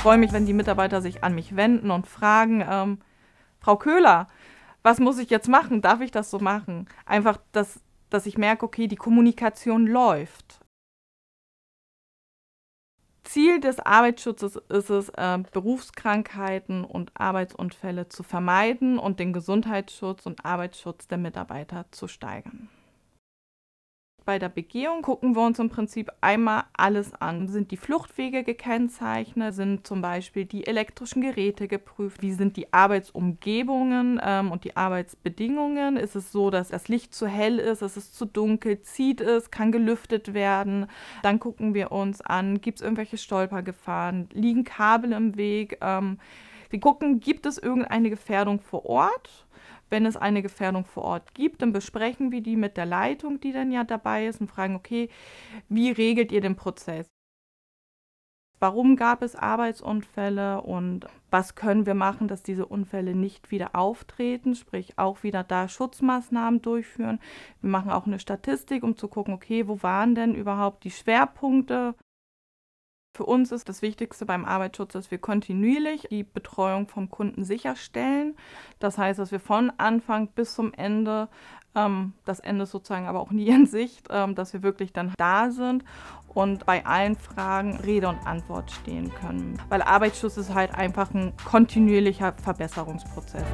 freue mich, wenn die Mitarbeiter sich an mich wenden und fragen, ähm, Frau Köhler, was muss ich jetzt machen? Darf ich das so machen? Einfach, dass, dass ich merke, okay, die Kommunikation läuft. Ziel des Arbeitsschutzes ist es, äh, Berufskrankheiten und Arbeitsunfälle zu vermeiden und den Gesundheitsschutz und Arbeitsschutz der Mitarbeiter zu steigern bei der Begehung gucken wir uns im Prinzip einmal alles an. Sind die Fluchtwege gekennzeichnet? Sind zum Beispiel die elektrischen Geräte geprüft? Wie sind die Arbeitsumgebungen ähm, und die Arbeitsbedingungen? Ist es so, dass das Licht zu hell ist? Ist es zu dunkel? Zieht es? Kann gelüftet werden? Dann gucken wir uns an, gibt es irgendwelche Stolpergefahren? Liegen Kabel im Weg? Ähm, wir gucken, gibt es irgendeine Gefährdung vor Ort? wenn es eine Gefährdung vor Ort gibt, dann besprechen wir die mit der Leitung, die dann ja dabei ist, und fragen, okay, wie regelt ihr den Prozess? Warum gab es Arbeitsunfälle und was können wir machen, dass diese Unfälle nicht wieder auftreten, sprich auch wieder da Schutzmaßnahmen durchführen. Wir machen auch eine Statistik, um zu gucken, okay, wo waren denn überhaupt die Schwerpunkte? Für uns ist das Wichtigste beim Arbeitsschutz, dass wir kontinuierlich die Betreuung vom Kunden sicherstellen. Das heißt, dass wir von Anfang bis zum Ende, ähm, das Ende ist sozusagen aber auch nie in Sicht, ähm, dass wir wirklich dann da sind und bei allen Fragen Rede und Antwort stehen können. Weil Arbeitsschutz ist halt einfach ein kontinuierlicher Verbesserungsprozess.